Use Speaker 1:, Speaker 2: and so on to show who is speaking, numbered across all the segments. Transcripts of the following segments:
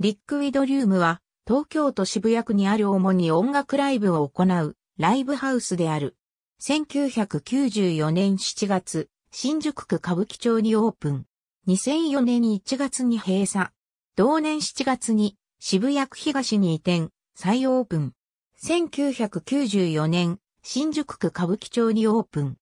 Speaker 1: リックウィドリウムは、東京都渋谷区にある主に音楽ライブを行う、ライブハウスである。1994年7月、新宿区歌舞伎町にオープン。2004年1月に閉鎖。同年7月に、渋谷区東に移転、再オープン。1994年、新宿区歌舞伎町にオープン。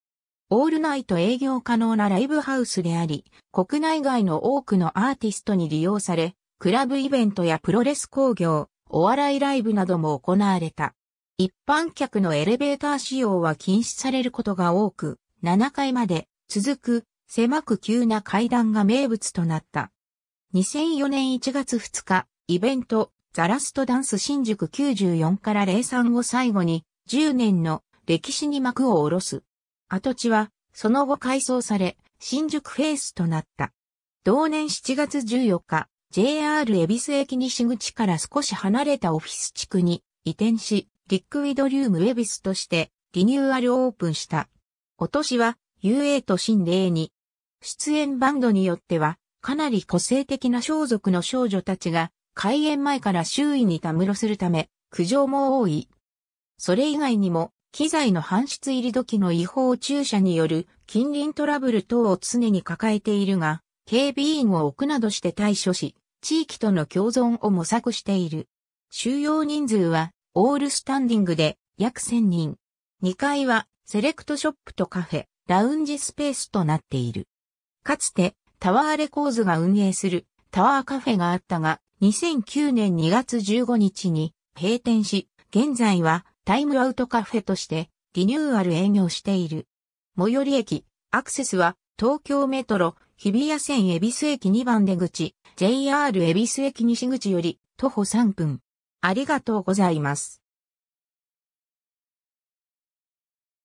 Speaker 1: オールナイト営業可能なライブハウスであり、国内外の多くのアーティストに利用され、クラブイベントやプロレス工業、お笑いライブなども行われた。一般客のエレベーター使用は禁止されることが多く、7階まで続く狭く急な階段が名物となった。2004年1月2日、イベント、ザラストダンス新宿94から03を最後に、10年の歴史に幕を下ろす。跡地は、その後改装され、新宿フェイスとなった。同年7月14日、JR 恵比寿駅西口から少し離れたオフィス地区に移転し、リックウィドリウム恵比寿としてリニューアルオープンした。お年は UA と新例に、出演バンドによっては、かなり個性的な装束の少女たちが、開演前から周囲にたむろするため、苦情も多い。それ以外にも、機材の搬出入り時の違法駐車による近隣トラブル等を常に抱えているが、警備員を置くなどして対処し、地域との共存を模索している。収容人数は、オールスタンディングで約1000人。2階は、セレクトショップとカフェ、ラウンジスペースとなっている。かつて、タワーレコーズが運営するタワーカフェがあったが、2009年2月15日に閉店し、現在はタイムアウトカフェとしてリニューアル営業している。最寄り駅、アクセスは東京メトロ日比谷線恵比寿駅2番出口、JR 恵比寿駅西口より徒歩3分。ありがとうございます。